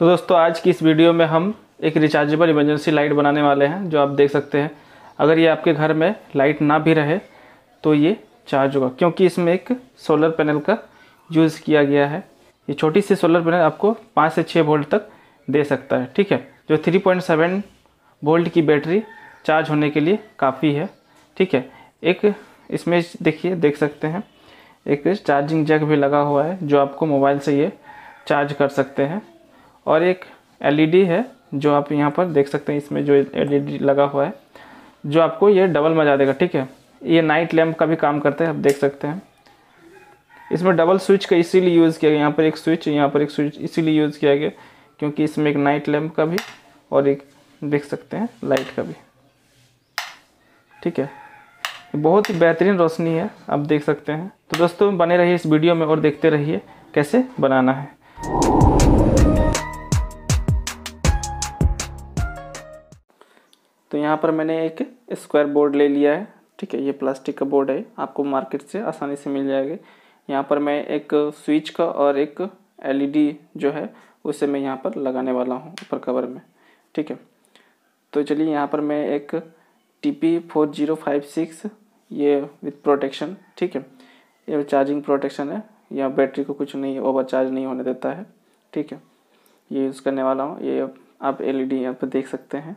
तो दोस्तों आज की इस वीडियो में हम एक रिचार्जेबल इमरजेंसी लाइट बनाने वाले हैं जो आप देख सकते हैं अगर ये आपके घर में लाइट ना भी रहे तो ये चार्ज होगा क्योंकि इसमें एक सोलर पैनल का यूज़ किया गया है ये छोटी सी सोलर पैनल आपको पाँच से छः वोल्ट तक दे सकता है ठीक है जो थ्री पॉइंट सेवन वोल्ट की बैटरी चार्ज होने के लिए काफ़ी है ठीक है एक इसमें देखिए देख सकते हैं एक चार्जिंग जैक भी लगा हुआ है जो आपको मोबाइल से ये चार्ज कर सकते हैं और एक एलईडी e है जो आप यहाँ पर देख सकते हैं इसमें जो एलईडी e लगा हुआ है जो आपको ये डबल मजा देगा ठीक है ये नाइट लैम्प का भी काम करता है आप देख सकते हैं इसमें डबल स्विच का इसीलिए यूज़ किया गया यहाँ पर एक स्विच यहाँ पर एक स्विच इसीलिए यूज़ किया गया क्योंकि इसमें एक नाइट लैम्प का भी और एक देख सकते हैं लाइट का भी ठीक है बहुत ही बेहतरीन रोशनी है आप देख सकते हैं तो दोस्तों बने रहिए इस वीडियो में और देखते रहिए कैसे बनाना है तो यहाँ पर मैंने एक स्क्वायर बोर्ड ले लिया है ठीक है ये प्लास्टिक का बोर्ड है आपको मार्केट से आसानी से मिल जाएगा यहाँ पर मैं एक स्विच का और एक एलईडी जो है उसे मैं यहाँ पर लगाने वाला हूँ ऊपर कवर में ठीक है तो चलिए यहाँ पर मैं एक T P four zero five six ये विथ प्रोटेक्शन ठीक है ये चार्जिंग प्रोटेक्शन है यह बैटरी को कुछ नहीं ओवर चार्ज नहीं होने देता है ठीक है ये यूज़ करने वाला हूँ ये आप एलईडी यहाँ पर देख सकते हैं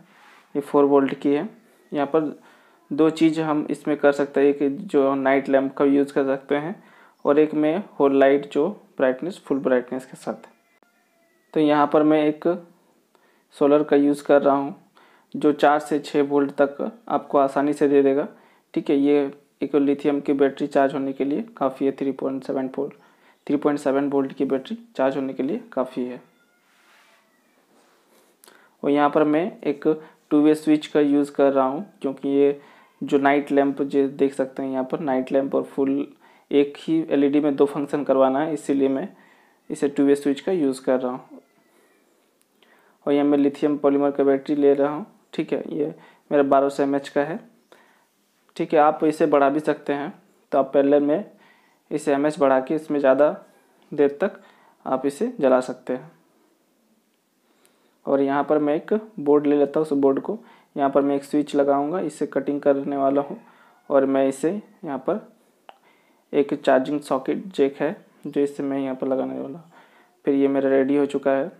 ये फोर वोल्ट की है यहाँ पर दो चीज़ हम इसमें कर सकते हैं एक जो नाइट लैम्प का यूज़ कर सकते हैं और एक में होल लाइट जो ब्राइटनेस फुल ब्राइटनेस के साथ तो यहाँ पर मैं एक सोलर का यूज़ कर रहा हूँ जो चार से छः वोल्ट तक आपको आसानी से दे देगा ठीक है ये एक लिथियम की बैटरी चार्ज होने के लिए काफ़ी है three point seven volt three point seven volt की बैटरी चार्ज होने के लिए काफ़ी है और यहाँ पर मैं एक टू वे स्विच का यूज़ कर रहा हूँ क्योंकि ये जो नाइट लैम्प जो देख सकते हैं यहाँ पर नाइट लैम्प और फुल एक ही एलईडी में दो फंक्शन करवाना है इसीलिए मैं इसे टू वे स्विच का यूज़ कर रहा हूँ और यह मैं लिथियम पॉलीमर का बैटरी ले रहा हूँ ठीक है ये मेरा बारह सौ एम का है ठीक है आप इसे बढ़ा भी सकते हैं तो आप पहले में इसे एम बढ़ा के इसमें ज़्यादा देर तक आप इसे जला सकते हैं और यहाँ पर मैं एक बोर्ड ले लेता हूँ उस बोर्ड को यहाँ पर मैं एक स्विच लगाऊंगा इससे कटिंग करने वाला हूँ और मैं इसे यहाँ पर एक चार्जिंग सॉकेट जेक है जो इससे मैं यहाँ पर लगाने वाला फिर ये मेरा रेडी हो चुका है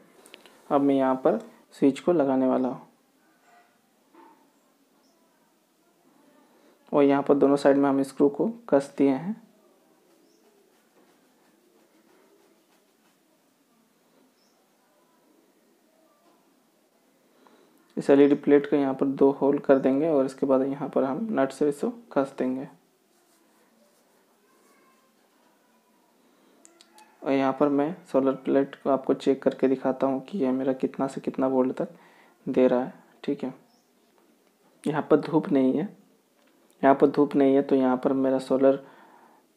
अब मैं यहाँ पर स्विच को लगाने वाला हूँ और यहाँ पर दोनों साइड में हम स्क्रू को कस दिए हैं इस एलईडी प्लेट को यहाँ पर दो होल कर देंगे और इसके बाद यहाँ पर हम नट से इसको कस देंगे और यहाँ पर मैं सोलर प्लेट को आपको चेक करके दिखाता हूँ कि यह मेरा कितना से कितना वोल्ट तक दे रहा है ठीक है यहाँ पर धूप नहीं है यहाँ पर धूप नहीं है तो यहाँ पर मेरा सोलर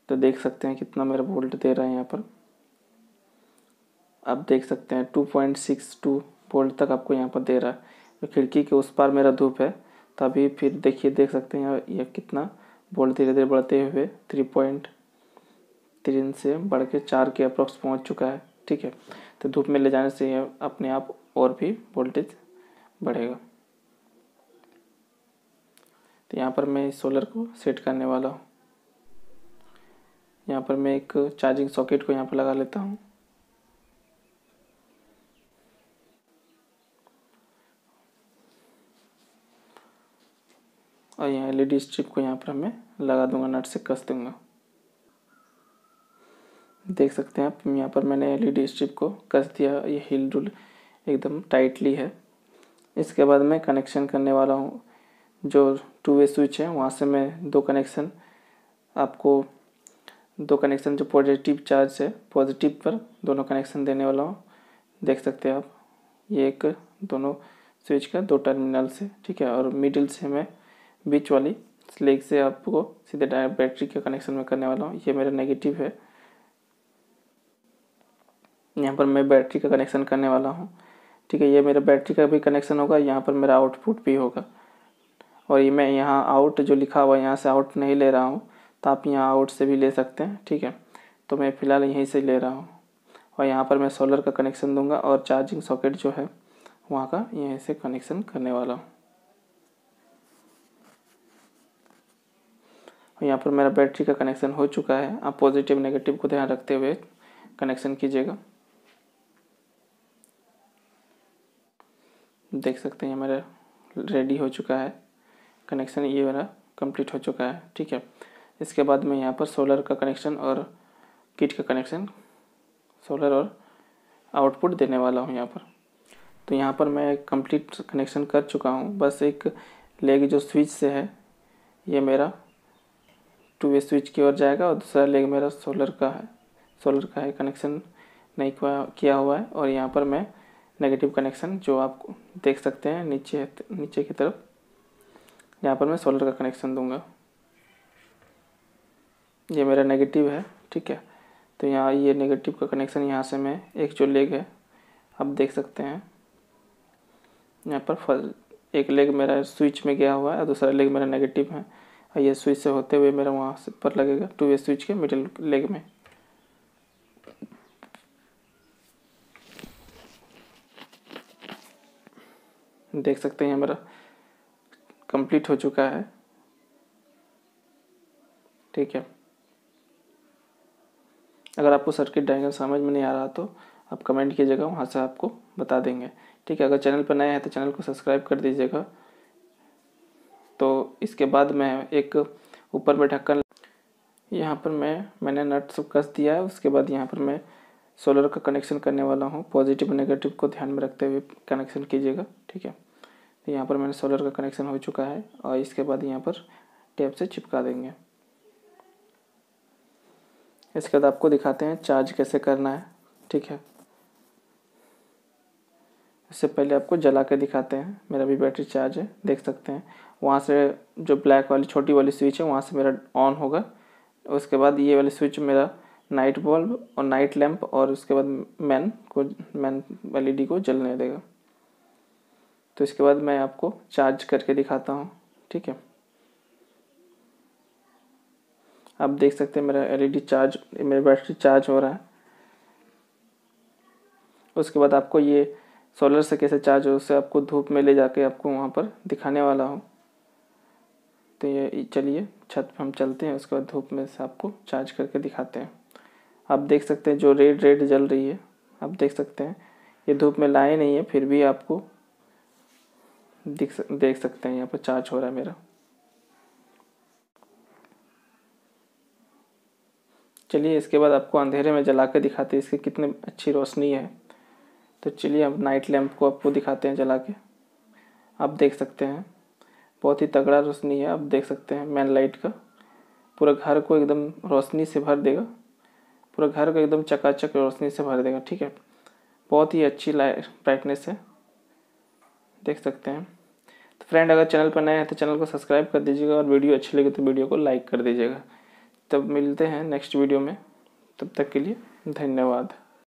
तो देख सकते हैं कितना मेरा वोल्ट दे रहा है यहाँ पर आप देख सकते हैं two point six two volt तक आपको यहाँ पर दे रहा है खिड़की के उस पार मेरा धूप है तभी फिर देखिए देख सकते हैं ये कितना वोल्ट धीरे धीरे बढ़ते हुए थ्री पॉइंट तीन से बढ़ के चार के अप्रोक्स पहुंच चुका है ठीक है तो धूप में ले जाने से यह अपने आप और भी वोल्टेज बढ़ेगा तो यहाँ पर मैं इस सोलर को सेट करने वाला हूँ यहाँ पर मैं एक चार्जिंग सॉकेट को यहाँ पर लगा लेता हूँ और यहाँ एलईडी स्ट्रिप को यहाँ पर मैं लगा दूंगा नट से कस दूंगा देख सकते हैं आप यहाँ पर मैंने एलईडी स्ट्रिप को कस दिया ये हिल डुल एकदम टाइटली है इसके बाद मैं कनेक्शन करने वाला हूँ जो टू वे स्विच है वहाँ से मैं दो कनेक्शन आपको दो कनेक्शन जो पॉजिटिव चार्ज है पॉजिटिव पर दोनों कनेक्शन देने वाला हूँ देख सकते हैं आप ये एक दोनों स्विच का दो टर्मिनल से ठीक है और मिडिल से मैं बीच वाली स्लेग से आपको सीधे डायरेक्ट बैटरी के कनेक्शन में करने वाला हूँ ये मेरा नेगेटिव है यहाँ पर मैं बैटरी का कनेक्शन करने वाला हूँ ठीक है ये मेरा बैटरी का भी कनेक्शन होगा यहाँ पर मेरा आउटपुट भी होगा और ये मैं यहाँ आउट जो लिखा हुआ है यहाँ से आउट नहीं ले रहा हूँ तो आप यहाँ आउट से भी ले सकते हैं ठीक है तो मैं फ़िलहाल यहीं से ले रहा हूँ और यहाँ पर मैं सोलर का कनेक्शन दूंगा और चार्जिंग सॉकेट जो है वहाँ का यहीं से कनेक्शन करने वाला हूँ यहाँ पर मेरा बैटरी का कनेक्शन हो चुका है आप पॉजिटिव नेगेटिव को ध्यान रखते हुए कनेक्शन कीजिएगा देख सकते हैं मेरा रेडी हो चुका है कनेक्शन ये मेरा कंप्लीट हो चुका है ठीक है इसके बाद मैं यहाँ पर सोलर का कनेक्शन और किट का कनेक्शन सोलर और आउटपुट देने वाला हूँ यहाँ पर तो यहाँ पर मैं कंप्लीट कनेक्शन कर चुका हूँ बस एक लेग जो स्विच से है ये मेरा टू वे स्विच की ओर जाएगा और दूसरा लेग मेरा सोलर का है सोलर का है कनेक्शन नहीं किया हुआ है और यहाँ पर मैं नेगेटिव कनेक्शन जो आप देख सकते हैं नीचे नीचे की तरफ यहाँ पर मैं सोलर का कनेक्शन दूंगा ये मेरा नेगेटिव है ठीक है तो यहाँ ये नेगेटिव का कनेक्शन यहाँ से मैं एक जो लेग है आप देख सकते हैं यहाँ पर फल एक लेग मेरा स्विच में गया हुआ है और दूसरा लेग मेरा नेगेटिव है ये स्विच से होते हुए मेरा वहाँ पर लगेगा टू वे स्विच के मिडिल लेग में देख सकते हैं मेरा कंप्लीट हो चुका है ठीक है अगर आपको सर्किट डायग्राम समझ में नहीं आ रहा तो आप कमेंट कीजिएगा वहाँ से आपको बता देंगे ठीक है अगर चैनल पर नए हैं तो चैनल को सब्सक्राइब कर दीजिएगा इसके बाद मैं एक ऊपर में ढक्कन यहाँ पर मैं मैंने नट सब कस दिया है उसके बाद यहाँ पर मैं सोलर का कनेक्शन करने वाला हूँ पॉजिटिव नेगेटिव को ध्यान में रखते हुए कनेक्शन कीजिएगा ठीक है तो यहाँ पर मैंने सोलर का कनेक्शन हो चुका है और इसके बाद यहाँ पर टेप से चिपका देंगे इसके बाद आपको दिखाते हैं चार्ज कैसे करना है ठीक है इससे पहले आपको जला के दिखाते हैं मेरा भी बैटरी चार्ज है देख सकते हैं वहाँ से जो ब्लैक वाली छोटी वाली स्विच है वहाँ से मेरा ऑन होगा उसके बाद ये वाली स्विच मेरा नाइट बल्ब और नाइट लैम्प और उसके बाद मैन को मैन एल को जलने देगा तो इसके बाद मैं आपको चार्ज करके दिखाता हूँ ठीक है आप देख सकते हैं मेरा एलईडी चार्ज मेरी बैटरी चार्ज हो रहा है उसके बाद आपको ये सोलर से कैसे चार्ज हो उससे आपको धूप में ले जाके आपको वहाँ पर दिखाने वाला हूँ तो ये चलिए छत पर हम चलते हैं उसके बाद धूप में से आपको चार्ज करके दिखाते हैं आप देख सकते हैं जो रेड रेड जल रही है आप देख सकते हैं ये धूप में लाए नहीं है फिर भी आपको दिख सक, देख सकते हैं यहाँ पर चार्ज हो रहा है मेरा चलिए इसके बाद आपको अंधेरे में जला के दिखाते हैं इसकी कितनी अच्छी रोशनी है तो चलिए अब नाइट लैम्प को आपको दिखाते हैं जला के आप देख सकते हैं बहुत ही तगड़ा रोशनी है आप देख सकते हैं मैन लाइट का पूरा घर को एकदम रोशनी से भर देगा पूरा घर को एकदम चकाचक रोशनी से भर देगा ठीक है बहुत ही अच्छी लाइट ब्राइटनेस है देख सकते हैं तो फ्रेंड अगर चैनल पर नए हैं तो चैनल को सब्सक्राइब कर दीजिएगा और वीडियो अच्छी लगे तो वीडियो को लाइक कर दीजिएगा तब मिलते हैं नेक्स्ट वीडियो में तब तक के लिए धन्यवाद